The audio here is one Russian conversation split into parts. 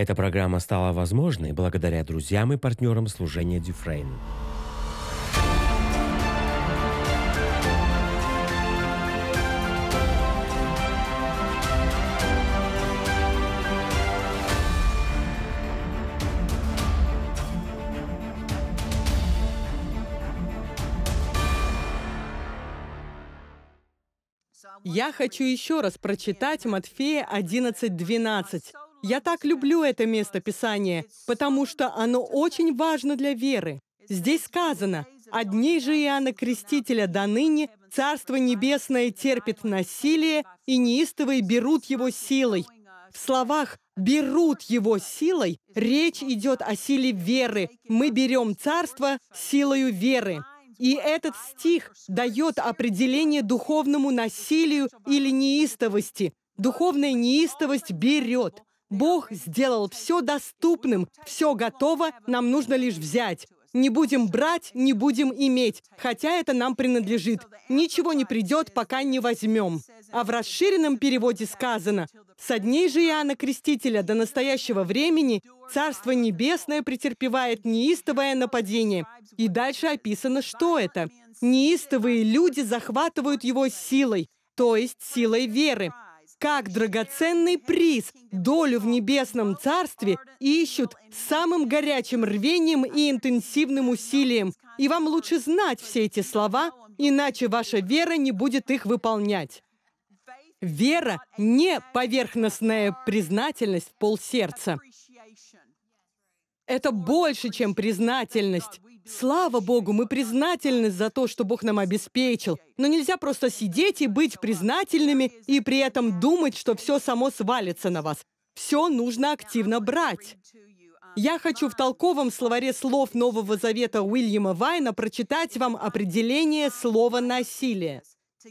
Эта программа стала возможной благодаря друзьям и партнерам служения Дюфрейн. Я хочу еще раз прочитать Матфея 11.12. Я так люблю это место Писания, потому что оно очень важно для веры. Здесь сказано, одни же Иоанна Крестителя до ныне Царство Небесное терпит насилие, и неистовые берут его силой». В словах «берут его силой» речь идет о силе веры. Мы берем Царство силою веры. И этот стих дает определение духовному насилию или неистовости. Духовная неистовость берет. Бог сделал все доступным, все готово, нам нужно лишь взять. Не будем брать, не будем иметь, хотя это нам принадлежит. Ничего не придет, пока не возьмем. А в расширенном переводе сказано, «Со дней же Иоанна Крестителя до настоящего времени Царство Небесное претерпевает неистовое нападение». И дальше описано, что это. «Неистовые люди захватывают его силой, то есть силой веры как драгоценный приз, долю в небесном царстве ищут самым горячим рвением и интенсивным усилием. И вам лучше знать все эти слова, иначе ваша вера не будет их выполнять. Вера – не поверхностная признательность в полсердца. Это больше, чем признательность. Слава Богу, мы признательны за то, что Бог нам обеспечил. Но нельзя просто сидеть и быть признательными и при этом думать, что все само свалится на вас. Все нужно активно брать. Я хочу в толковом словаре слов Нового Завета Уильяма Вайна прочитать вам определение слова «насилие».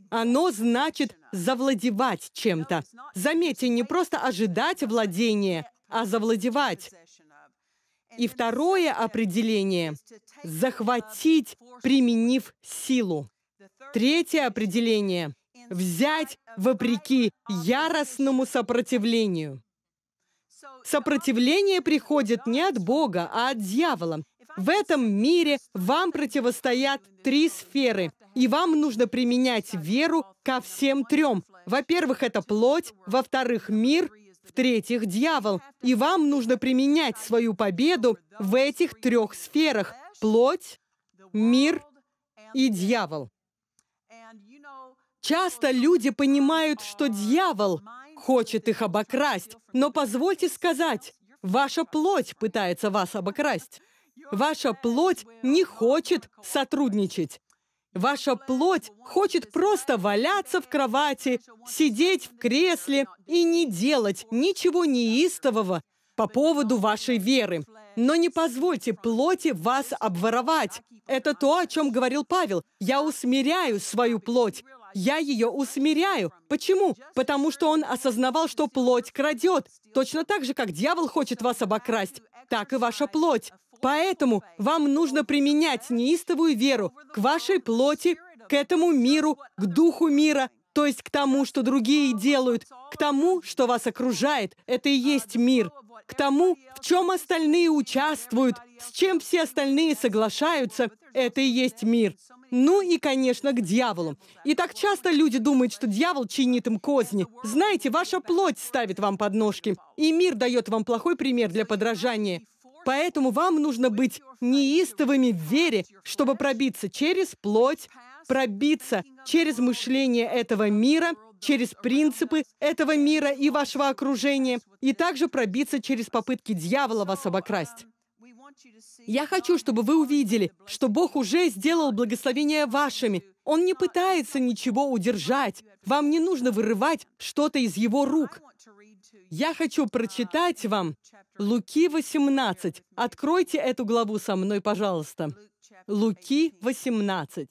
Оно значит завладевать чем-то. Заметьте, не просто ожидать владения, а завладевать. И второе определение – захватить, применив силу. Третье определение – взять вопреки яростному сопротивлению. Сопротивление приходит не от Бога, а от дьявола. В этом мире вам противостоят три сферы, и вам нужно применять веру ко всем трем. Во-первых, это плоть, во-вторых, мир, в-третьих, дьявол. И вам нужно применять свою победу в этих трех сферах – плоть, мир и дьявол. Часто люди понимают, что дьявол хочет их обокрасть, но позвольте сказать, ваша плоть пытается вас обокрасть. Ваша плоть не хочет сотрудничать. Ваша плоть хочет просто валяться в кровати, сидеть в кресле и не делать ничего неистового по поводу вашей веры. Но не позвольте плоти вас обворовать. Это то, о чем говорил Павел. «Я усмиряю свою плоть». Я ее усмиряю. Почему? Потому что он осознавал, что плоть крадет. Точно так же, как дьявол хочет вас обокрасть, так и ваша плоть. Поэтому вам нужно применять неистовую веру к вашей плоти, к этому миру, к духу мира, то есть к тому, что другие делают, к тому, что вас окружает. Это и есть мир. К тому, в чем остальные участвуют, с чем все остальные соглашаются. Это и есть мир. Ну и, конечно, к дьяволу. И так часто люди думают, что дьявол чинит им козни. Знаете, ваша плоть ставит вам подножки, и мир дает вам плохой пример для подражания. Поэтому вам нужно быть неистовыми в вере, чтобы пробиться через плоть, пробиться через мышление этого мира, через принципы этого мира и вашего окружения, и также пробиться через попытки дьявола вас обокрасть. Я хочу, чтобы вы увидели, что Бог уже сделал благословение вашими. Он не пытается ничего удержать. Вам не нужно вырывать что-то из Его рук. Я хочу прочитать вам Луки 18. Откройте эту главу со мной, пожалуйста. Луки 18.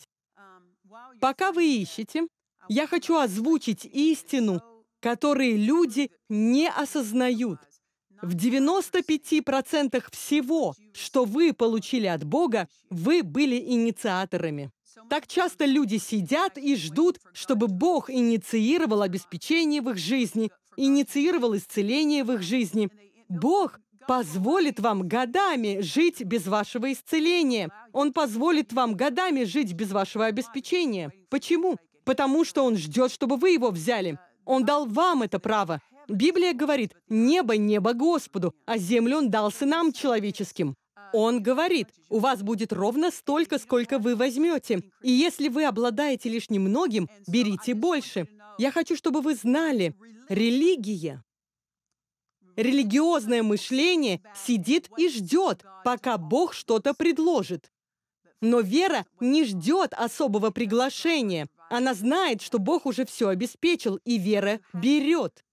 Пока вы ищете, я хочу озвучить истину, которую люди не осознают. В 95% всего, что вы получили от Бога, вы были инициаторами. Так часто люди сидят и ждут, чтобы Бог инициировал обеспечение в их жизни инициировал исцеление в их жизни. Бог позволит вам годами жить без вашего исцеления. Он позволит вам годами жить без вашего обеспечения. Почему? Потому что Он ждет, чтобы вы его взяли. Он дал вам это право. Библия говорит, «Небо, небо Господу, а землю Он дал сынам человеческим». Он говорит, у вас будет ровно столько, сколько вы возьмете. И если вы обладаете лишь немногим, берите больше. Я хочу, чтобы вы знали, религия, религиозное мышление сидит и ждет, пока Бог что-то предложит. Но вера не ждет особого приглашения. Она знает, что Бог уже все обеспечил, и вера берет.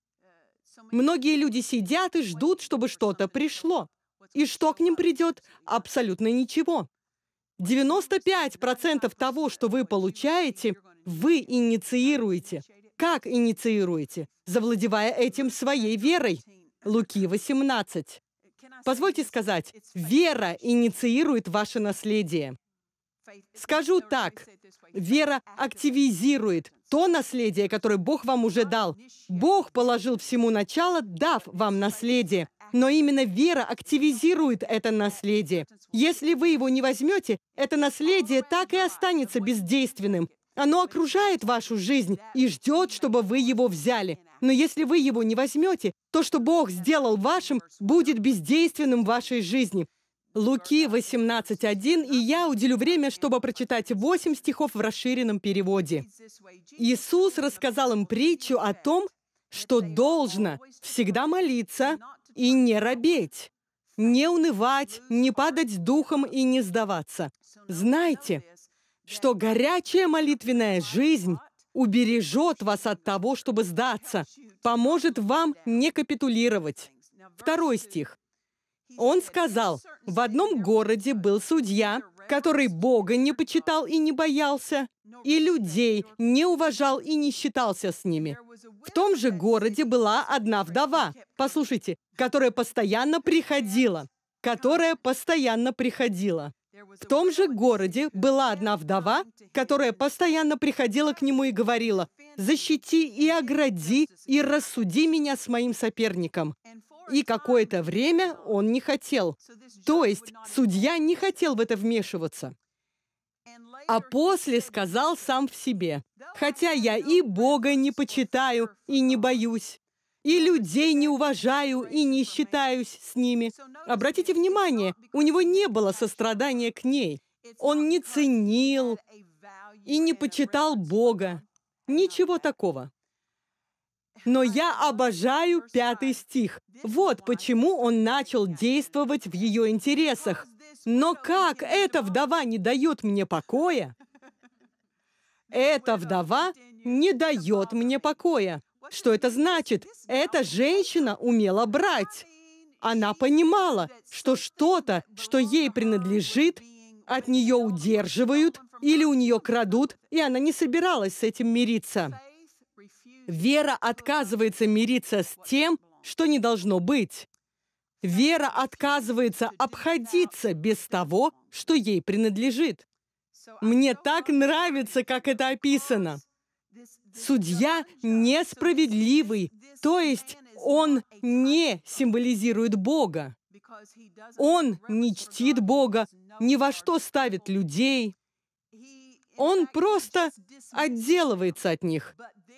Многие люди сидят и ждут, чтобы что-то пришло. И что к ним придет? Абсолютно ничего. 95% того, что вы получаете, вы инициируете как инициируете, завладевая этим своей верой. Луки 18. Позвольте сказать, вера инициирует ваше наследие. Скажу так, вера активизирует то наследие, которое Бог вам уже дал. Бог положил всему начало, дав вам наследие. Но именно вера активизирует это наследие. Если вы его не возьмете, это наследие так и останется бездейственным. Оно окружает вашу жизнь и ждет, чтобы вы его взяли. Но если вы его не возьмете, то, что Бог сделал вашим, будет бездейственным в вашей жизни. Луки 18.1, и я уделю время, чтобы прочитать 8 стихов в расширенном переводе. Иисус рассказал им притчу о том, что должно всегда молиться и не робеть, не унывать, не падать духом и не сдаваться. Знайте, что горячая молитвенная жизнь убережет вас от того, чтобы сдаться, поможет вам не капитулировать. Второй стих. Он сказал, «В одном городе был судья, который Бога не почитал и не боялся, и людей не уважал и не считался с ними. В том же городе была одна вдова, послушайте, которая постоянно приходила, которая постоянно приходила. В том же городе была одна вдова, которая постоянно приходила к нему и говорила, «Защити и огради, и рассуди меня с моим соперником». И какое-то время uh, он не хотел. То есть судья не хотел в это вмешиваться. А после сказал сам в себе, «Хотя я и Бога не почитаю, и не боюсь, и людей не уважаю и не считаюсь с ними. Обратите внимание, у него не было сострадания к ней. Он не ценил и не почитал Бога. Ничего такого. Но я обожаю пятый стих. Вот почему он начал действовать в ее интересах. Но как эта вдова не дает мне покоя? Эта вдова не дает мне покоя. Что это значит? Эта женщина умела брать. Она понимала, что что-то, что ей принадлежит, от нее удерживают или у нее крадут, и она не собиралась с этим мириться. Вера отказывается мириться с тем, что не должно быть. Вера отказывается обходиться без того, что ей принадлежит. Мне так нравится, как это описано. Судья несправедливый, то есть он не символизирует Бога. Он не чтит Бога, ни во что ставит людей. Он просто отделывается от них.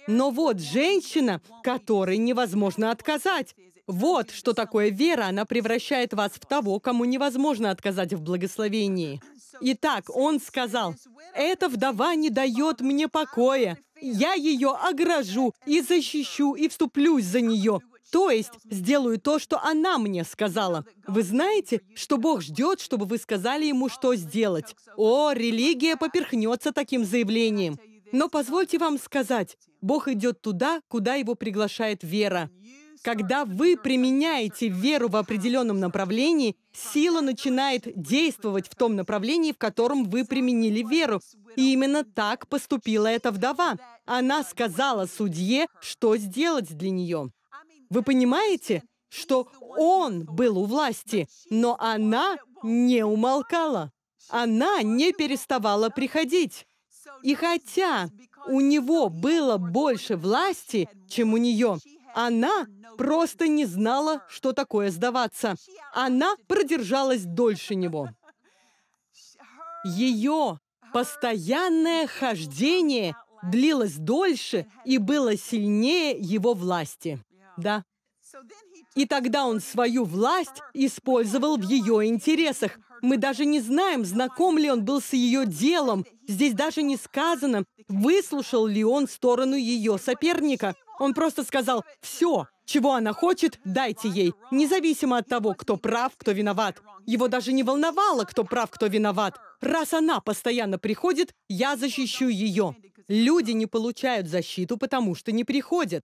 Но вот женщина, которой невозможно отказать. Вот что такое вера, она превращает вас в того, кому невозможно отказать в благословении. Итак, он сказал, «Эта вдова не дает мне покоя. Я ее огражу и защищу, и вступлюсь за нее. То есть сделаю то, что она мне сказала. Вы знаете, что Бог ждет, чтобы вы сказали ему, что сделать. О, религия поперхнется таким заявлением. Но позвольте вам сказать, Бог идет туда, куда его приглашает вера. Когда вы применяете веру в определенном направлении, сила начинает действовать в том направлении, в котором вы применили веру. И именно так поступила эта вдова. Она сказала судье, что сделать для нее. Вы понимаете, что он был у власти, но она не умолкала. Она не переставала приходить. И хотя у него было больше власти, чем у нее, она просто не знала, что такое сдаваться. Она продержалась дольше него. Ее постоянное хождение длилось дольше и было сильнее его власти. Да. И тогда он свою власть использовал в ее интересах. Мы даже не знаем, знаком ли он был с ее делом. Здесь даже не сказано, выслушал ли он сторону ее соперника. Он просто сказал «все, чего она хочет, дайте ей, независимо от того, кто прав, кто виноват». Его даже не волновало, кто прав, кто виноват. Раз она постоянно приходит, я защищу ее. Люди не получают защиту, потому что не приходят.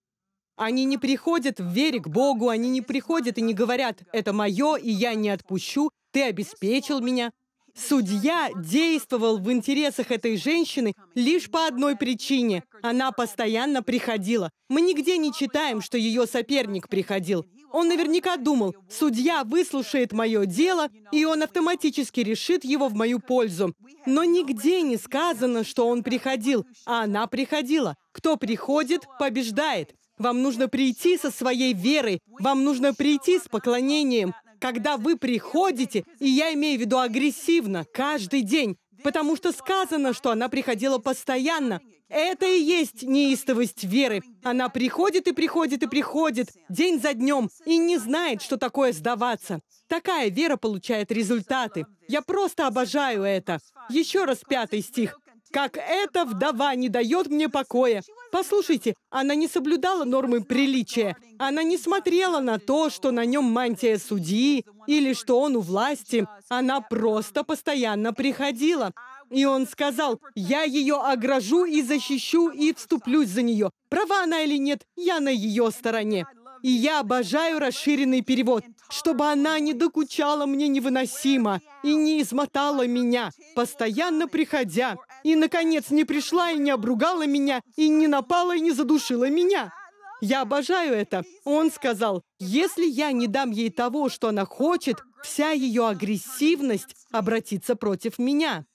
Они не приходят в вере к Богу, они не приходят и не говорят «это мое, и я не отпущу, ты обеспечил меня». Судья действовал в интересах этой женщины лишь по одной причине. Она постоянно приходила. Мы нигде не читаем, что ее соперник приходил. Он наверняка думал, судья выслушает мое дело, и он автоматически решит его в мою пользу. Но нигде не сказано, что он приходил, а она приходила. Кто приходит, побеждает. Вам нужно прийти со своей верой, вам нужно прийти с поклонением, когда вы приходите, и я имею в виду агрессивно, каждый день, потому что сказано, что она приходила постоянно. Это и есть неистовость веры. Она приходит и приходит и приходит, день за днем, и не знает, что такое сдаваться. Такая вера получает результаты. Я просто обожаю это. Еще раз пятый стих. «Как эта вдова не дает мне покоя. Послушайте, она не соблюдала нормы приличия. Она не смотрела на то, что на нем мантия судьи или что он у власти. Она просто постоянно приходила. И он сказал, я ее огражу и защищу и вступлюсь за нее. Права она или нет, я на ее стороне. И я обожаю расширенный перевод, чтобы она не докучала мне невыносимо и не измотала меня, постоянно приходя и, наконец, не пришла и не обругала меня, и не напала и не задушила меня. Я обожаю это. Он сказал, если я не дам ей того, что она хочет, вся ее агрессивность обратится против меня.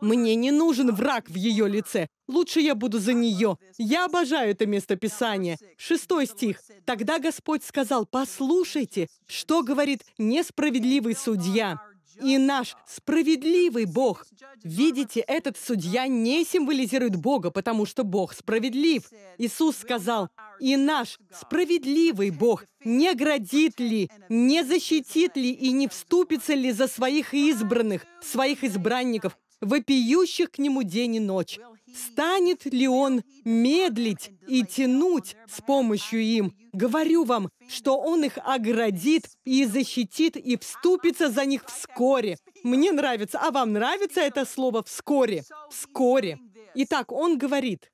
Мне не нужен враг в ее лице. Лучше я буду за нее. Я обожаю это местописание. Шестой стих. «Тогда Господь сказал, послушайте, что говорит несправедливый судья и наш справедливый Бог. Видите, этот судья не символизирует Бога, потому что Бог справедлив. Иисус сказал, и наш справедливый Бог не градит ли, не защитит ли и не вступится ли за своих избранных, своих избранников, вопиющих к Нему день и ночь. Станет ли он медлить и тянуть с помощью им? Говорю вам, что он их оградит и защитит и вступится за них вскоре. Мне нравится, а вам нравится это слово «вскоре»? Вскоре. Итак, он говорит,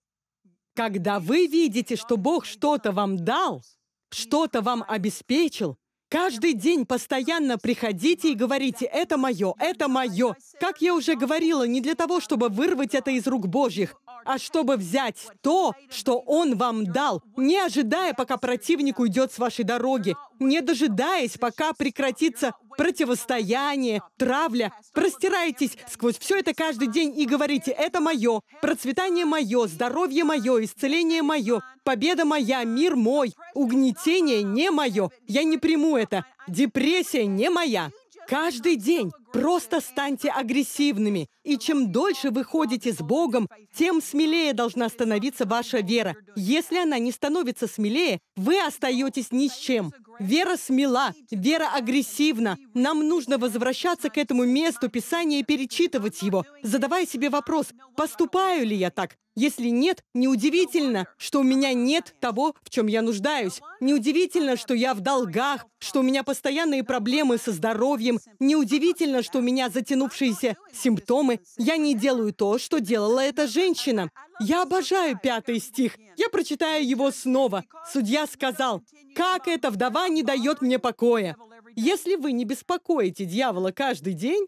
когда вы видите, что Бог что-то вам дал, что-то вам обеспечил, Каждый день постоянно приходите и говорите «это мое, это мое». Как я уже говорила, не для того, чтобы вырвать это из рук Божьих, а чтобы взять то, что Он вам дал, не ожидая, пока противник уйдет с вашей дороги, не дожидаясь, пока прекратится противостояние, травля. Простираетесь сквозь все это каждый день и говорите «это мое», «процветание мое», «здоровье мое», «исцеление мое», «победа моя», «мир мой», «угнетение не мое», «я не приму это», «депрессия не моя». Каждый день Просто станьте агрессивными. И чем дольше вы ходите с Богом, тем смелее должна становиться ваша вера. Если она не становится смелее, вы остаетесь ни с чем. Вера смела, вера агрессивна. Нам нужно возвращаться к этому месту Писания и перечитывать его, задавая себе вопрос, поступаю ли я так? Если нет, неудивительно, что у меня нет того, в чем я нуждаюсь. Неудивительно, что я в долгах, что у меня постоянные проблемы со здоровьем. Неудивительно, что у меня затянувшиеся симптомы. Я не делаю то, что делала эта женщина. Я обожаю пятый стих. Я прочитаю его снова. Судья сказал, «Как эта вдова не дает мне покоя? Если вы не беспокоите дьявола каждый день,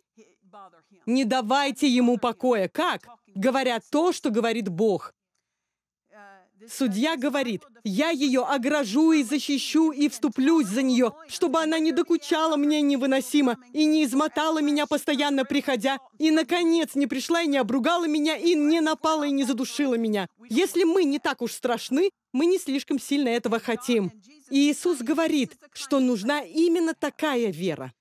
не давайте ему покоя. Как? Говорят то, что говорит Бог. Судья говорит, я ее огражу и защищу и вступлюсь за нее, чтобы она не докучала мне невыносимо и не измотала меня постоянно приходя, и, наконец, не пришла и не обругала меня, и не напала и не задушила меня. Если мы не так уж страшны, мы не слишком сильно этого хотим. И Иисус говорит, что нужна именно такая вера.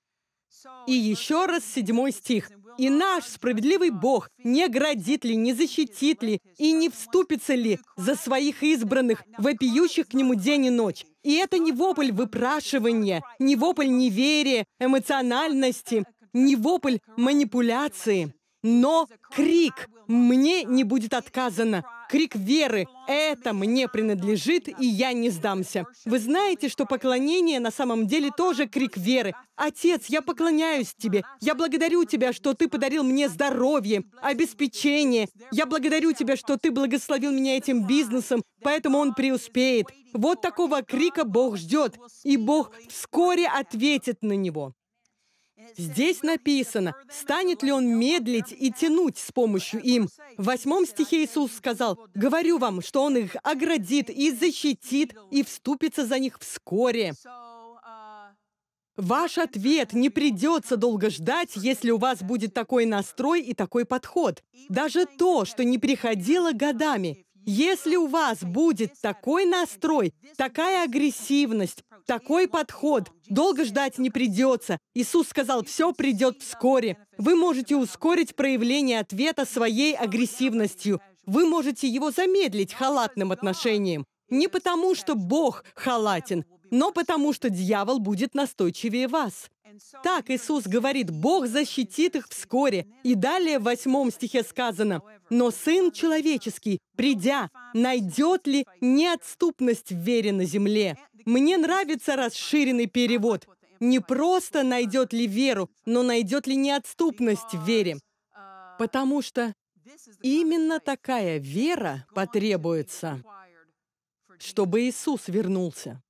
И еще раз седьмой стих. «И наш справедливый Бог не градит ли, не защитит ли и не вступится ли за своих избранных, вопиющих к нему день и ночь?» И это не вопль выпрашивания, не вопль неверия, эмоциональности, не вопль манипуляции, но крик «Мне не будет отказано! крик веры «Это мне принадлежит, и я не сдамся». Вы знаете, что поклонение на самом деле тоже крик веры. «Отец, я поклоняюсь тебе. Я благодарю тебя, что ты подарил мне здоровье, обеспечение. Я благодарю тебя, что ты благословил меня этим бизнесом, поэтому он преуспеет». Вот такого крика Бог ждет, и Бог вскоре ответит на него. Здесь написано, станет ли он медлить и тянуть с помощью им. В восьмом стихе Иисус сказал, «Говорю вам, что он их оградит и защитит, и вступится за них вскоре». Ваш ответ не придется долго ждать, если у вас будет такой настрой и такой подход. Даже то, что не приходило годами. Если у вас будет такой настрой, такая агрессивность, такой подход. Долго ждать не придется. Иисус сказал, все придет вскоре. Вы можете ускорить проявление ответа своей агрессивностью. Вы можете его замедлить халатным отношением. Не потому, что Бог халатен, но потому, что дьявол будет настойчивее вас. Так Иисус говорит, Бог защитит их вскоре. И далее в восьмом стихе сказано, «Но Сын Человеческий, придя, найдет ли неотступность в вере на земле?» Мне нравится расширенный перевод. Не просто найдет ли веру, но найдет ли неотступность в вере. Потому что именно такая вера потребуется, чтобы Иисус вернулся.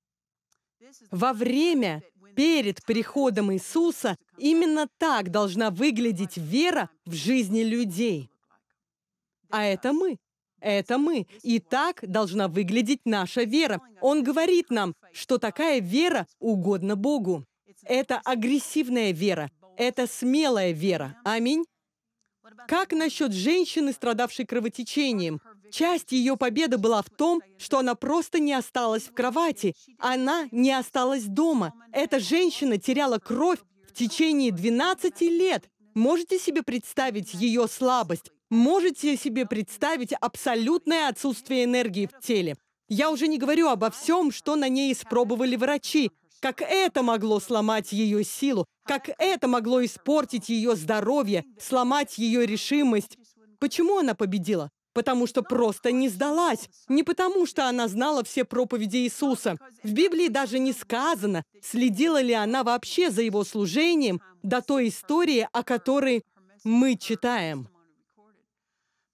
Во время, перед приходом Иисуса, именно так должна выглядеть вера в жизни людей. А это мы. Это мы. И так должна выглядеть наша вера. Он говорит нам, что такая вера угодна Богу. Это агрессивная вера. Это смелая вера. Аминь. Как насчет женщины, страдавшей кровотечением? Часть ее победы была в том, что она просто не осталась в кровати. Она не осталась дома. Эта женщина теряла кровь в течение 12 лет. Можете себе представить ее слабость? Можете себе представить абсолютное отсутствие энергии в теле. Я уже не говорю обо всем, что на ней испробовали врачи, как это могло сломать ее силу, как это могло испортить ее здоровье, сломать ее решимость. Почему она победила? Потому что просто не сдалась. Не потому, что она знала все проповеди Иисуса. В Библии даже не сказано, следила ли она вообще за его служением до той истории, о которой мы читаем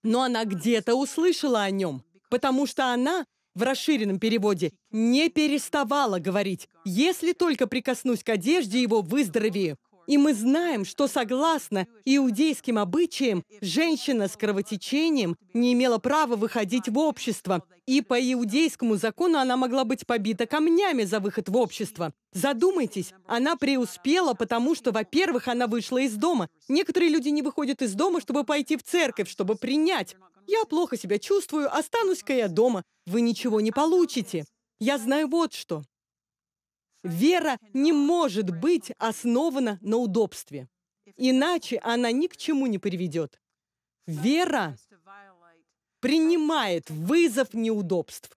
но она где-то услышала о нем, потому что она, в расширенном переводе, не переставала говорить «Если только прикоснусь к одежде его, выздоровею». И мы знаем, что согласно иудейским обычаям, женщина с кровотечением не имела права выходить в общество. И по иудейскому закону она могла быть побита камнями за выход в общество. Задумайтесь, она преуспела, потому что, во-первых, она вышла из дома. Некоторые люди не выходят из дома, чтобы пойти в церковь, чтобы принять. «Я плохо себя чувствую, останусь-ка я дома». Вы ничего не получите. Я знаю вот что. Вера не может быть основана на удобстве, иначе она ни к чему не приведет. Вера принимает вызов неудобств.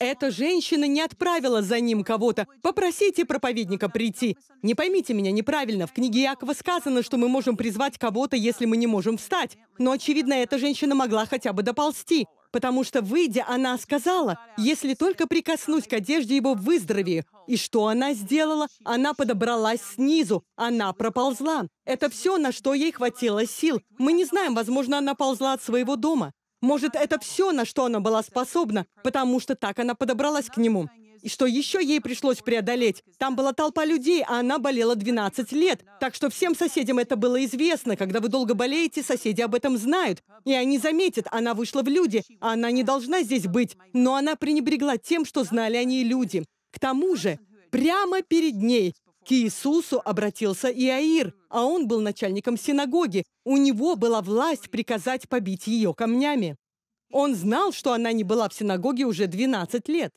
Эта женщина не отправила за ним кого-то. Попросите проповедника прийти. Не поймите меня неправильно. В книге Якова сказано, что мы можем призвать кого-то, если мы не можем встать. Но, очевидно, эта женщина могла хотя бы доползти потому что, выйдя, она сказала, «Если только прикоснусь к одежде его, выздоровею». И что она сделала? Она подобралась снизу, она проползла. Это все, на что ей хватило сил. Мы не знаем, возможно, она ползла от своего дома. Может, это все, на что она была способна, потому что так она подобралась к нему. И что еще ей пришлось преодолеть? Там была толпа людей, а она болела 12 лет. Так что всем соседям это было известно. Когда вы долго болеете, соседи об этом знают. И они заметят, она вышла в люди, а она не должна здесь быть. Но она пренебрегла тем, что знали о ней люди. К тому же, прямо перед ней, к Иисусу обратился Иаир, а он был начальником синагоги. У него была власть приказать побить ее камнями. Он знал, что она не была в синагоге уже 12 лет.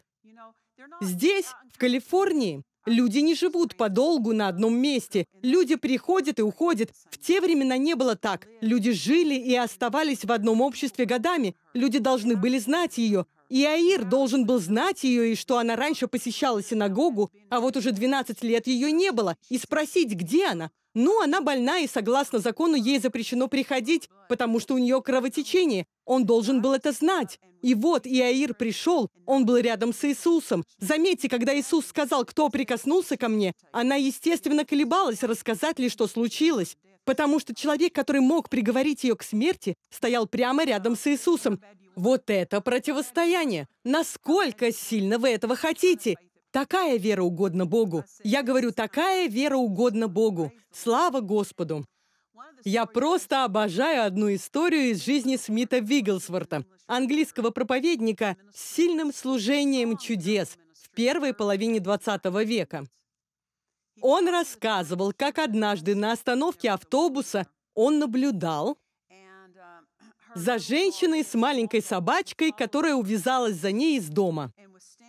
Здесь, в Калифорнии, люди не живут подолгу на одном месте. Люди приходят и уходят. В те времена не было так. Люди жили и оставались в одном обществе годами. Люди должны были знать ее. И Аир должен был знать ее, и что она раньше посещала синагогу, а вот уже 12 лет ее не было, и спросить, где она. Ну, она больна, и согласно закону ей запрещено приходить, потому что у нее кровотечение. Он должен был это знать. И вот Иаир пришел, он был рядом с Иисусом. Заметьте, когда Иисус сказал, кто прикоснулся ко мне, она, естественно, колебалась, рассказать ли, что случилось. Потому что человек, который мог приговорить ее к смерти, стоял прямо рядом с Иисусом. Вот это противостояние! Насколько сильно вы этого хотите? Такая вера угодна Богу. Я говорю, такая вера угодна Богу. Слава Господу! Я просто обожаю одну историю из жизни Смита Вигглсворта, английского проповедника с сильным служением чудес в первой половине 20 века. Он рассказывал, как однажды на остановке автобуса он наблюдал за женщиной с маленькой собачкой, которая увязалась за ней из дома.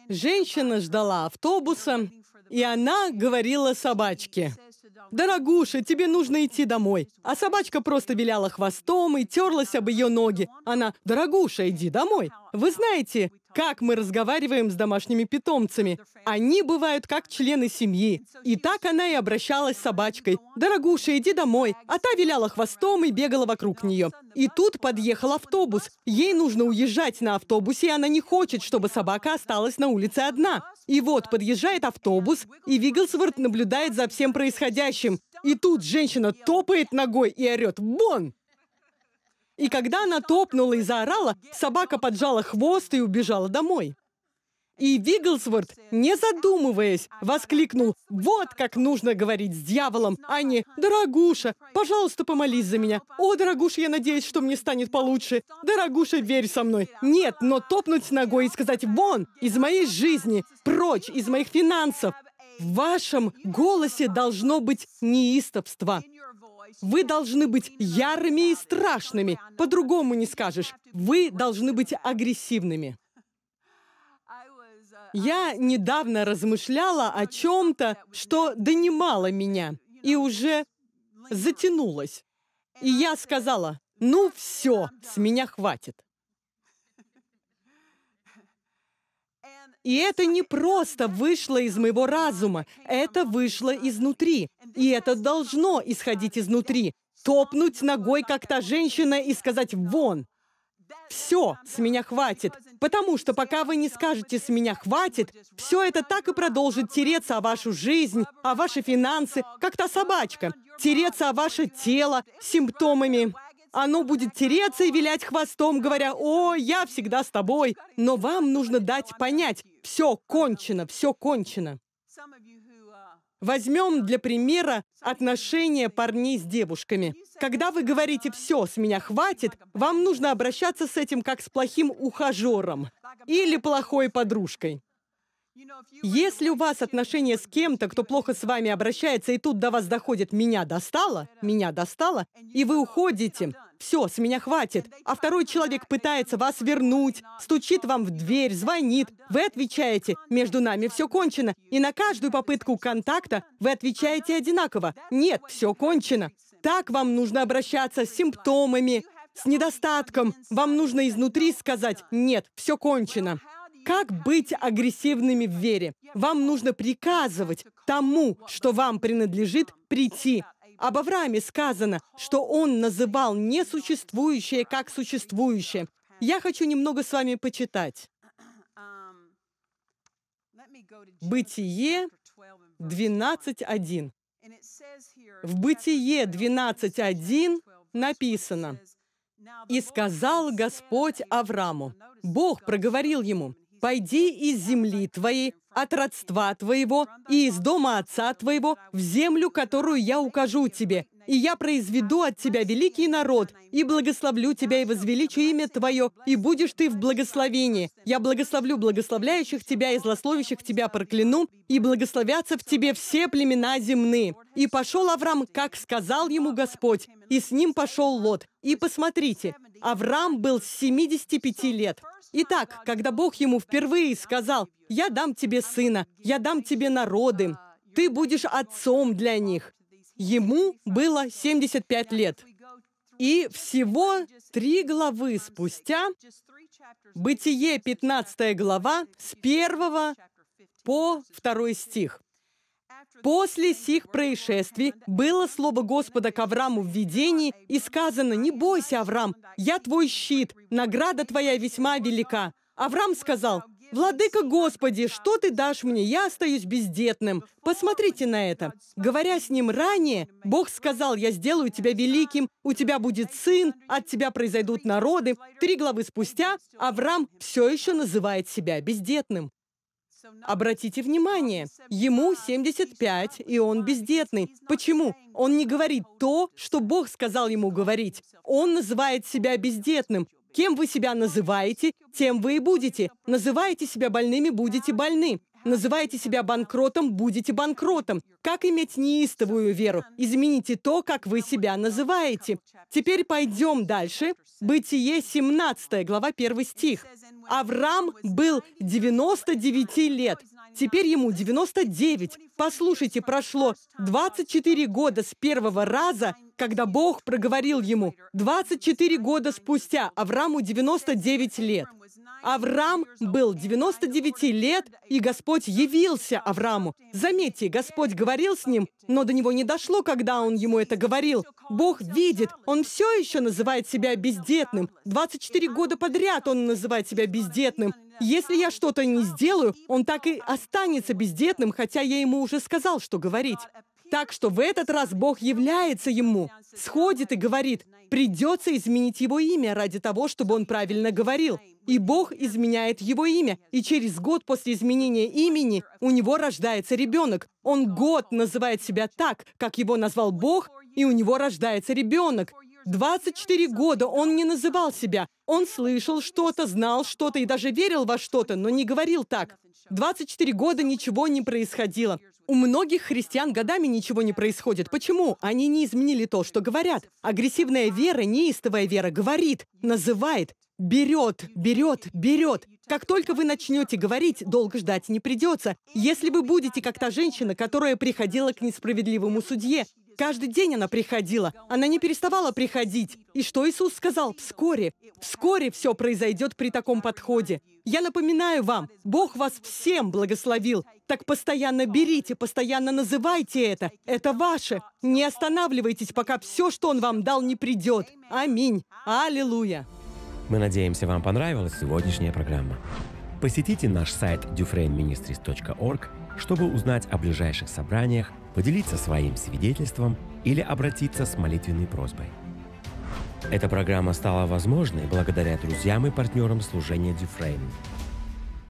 Женщина ждала автобуса, и она говорила собачке – «Дорогуша, тебе нужно идти домой». А собачка просто виляла хвостом и терлась об ее ноги. Она «Дорогуша, иди домой». Вы знаете, как мы разговариваем с домашними питомцами. Они бывают как члены семьи. И так она и обращалась с собачкой. «Дорогуша, иди домой». А та виляла хвостом и бегала вокруг нее. И тут подъехал автобус. Ей нужно уезжать на автобусе, и она не хочет, чтобы собака осталась на улице одна. И вот подъезжает автобус, и Вигглсворт наблюдает за всем происходящим. И тут женщина топает ногой и орет бон! И когда она топнула и заорала, собака поджала хвост и убежала домой. И Вигглсворт, не задумываясь, воскликнул «Вот как нужно говорить с дьяволом, а не «Дорогуша, пожалуйста, помолись за меня. О, дорогуша, я надеюсь, что мне станет получше. Дорогуша, верь со мной». Нет, но топнуть ногой и сказать «Вон! Из моей жизни! Прочь! Из моих финансов!» В вашем голосе должно быть неистовство. Вы должны быть ярыми и страшными. По-другому не скажешь. Вы должны быть агрессивными. Я недавно размышляла о чем-то, что донимало меня и уже затянулось. И я сказала, ну все, с меня хватит. И это не просто вышло из моего разума, это вышло изнутри. И это должно исходить изнутри. Топнуть ногой, как та женщина, и сказать «вон». Все, с меня хватит. Потому что пока вы не скажете «с меня хватит», все это так и продолжит тереться о вашу жизнь, о ваши финансы, как та собачка. Тереться о ваше тело симптомами оно будет тереться и вилять хвостом, говоря «О, я всегда с тобой». Но вам нужно дать понять «Все кончено, все кончено». Возьмем для примера отношения парней с девушками. Когда вы говорите «все, с меня хватит», вам нужно обращаться с этим как с плохим ухажером или плохой подружкой. Если у вас отношения с кем-то, кто плохо с вами обращается, и тут до вас доходит «меня достало», «меня достало», и вы уходите, все, с меня хватит. А второй человек пытается вас вернуть, стучит вам в дверь, звонит. Вы отвечаете, между нами все кончено. И на каждую попытку контакта вы отвечаете одинаково. Нет, все кончено. Так вам нужно обращаться с симптомами, с недостатком. Вам нужно изнутри сказать «нет, все кончено». Как быть агрессивными в вере? Вам нужно приказывать тому, что вам принадлежит, прийти об Аврааме сказано, что он называл несуществующее как существующее. Я хочу немного с вами почитать. Бытие 12.1. В Бытие 12.1 написано, «И сказал Господь Аврааму». Бог проговорил ему, пойди из земли твоей, от родства твоего и из дома отца твоего в землю, которую я укажу тебе. И я произведу от тебя великий народ, и благословлю тебя, и возвеличу имя твое, и будешь ты в благословении. Я благословлю благословляющих тебя, и злословящих тебя прокляну, и благословятся в тебе все племена земные. И пошел Авраам, как сказал ему Господь, и с ним пошел Лот. И посмотрите, Авраам был 75 лет. Итак, когда Бог ему впервые сказал, «Я дам тебе сына, я дам тебе народы, uh, ты будешь отцом для них», ему было 75 лет. И всего три главы спустя, Бытие 15 глава, с 1 по 2 стих. После сих происшествий было слово Господа к Аврааму в видении, и сказано, «Не бойся, Авраам, я твой щит, награда твоя весьма велика». Авраам сказал, «Владыка Господи, что ты дашь мне? Я остаюсь бездетным. Посмотрите на это». Говоря с ним ранее, Бог сказал, «Я сделаю тебя великим, у тебя будет сын, от тебя произойдут народы». Три главы спустя Авраам все еще называет себя бездетным. Обратите внимание, ему 75, и он бездетный. Почему? Он не говорит то, что Бог сказал ему говорить. Он называет себя бездетным. Кем вы себя называете, тем вы и будете. Называете себя больными, будете больны. Называете себя банкротом, будете банкротом. Как иметь неистовую веру? Измените то, как вы себя называете. Теперь пойдем дальше. Бытие 17, глава 1 стих. Авраам был 99 лет. Теперь ему 99. Послушайте, прошло 24 года с первого раза, когда Бог проговорил ему. 24 года спустя Аврааму 99 лет. Авраам был 99 лет, и Господь явился Аврааму. Заметьте, Господь говорил с ним, но до него не дошло, когда он ему это говорил. Бог видит, он все еще называет себя бездетным. 24 года подряд он называет себя бездетным. Если я что-то не сделаю, он так и останется бездетным, хотя я ему уже сказал, что говорить. Так что в этот раз Бог является ему, сходит и говорит, придется изменить его имя ради того, чтобы он правильно говорил. И Бог изменяет его имя, и через год после изменения имени у него рождается ребенок. Он год называет себя так, как его назвал Бог, и у него рождается ребенок. 24 года он не называл себя. Он слышал что-то, знал что-то и даже верил во что-то, но не говорил так. 24 года ничего не происходило. У многих христиан годами ничего не происходит. Почему? Они не изменили то, что говорят. Агрессивная вера, неистовая вера, говорит, называет, берет, берет, берет. Как только вы начнете говорить, долго ждать не придется. Если вы будете как та женщина, которая приходила к несправедливому судье, Каждый день она приходила. Она не переставала приходить. И что Иисус сказал? Вскоре. Вскоре все произойдет при таком подходе. Я напоминаю вам, Бог вас всем благословил. Так постоянно берите, постоянно называйте это. Это ваше. Не останавливайтесь, пока все, что Он вам дал, не придет. Аминь. Аллилуйя. Мы надеемся, вам понравилась сегодняшняя программа. Посетите наш сайт dufrainministries.org, чтобы узнать о ближайших собраниях, поделиться своим свидетельством или обратиться с молитвенной просьбой. Эта программа стала возможной благодаря друзьям и партнерам служения Дюфрейм.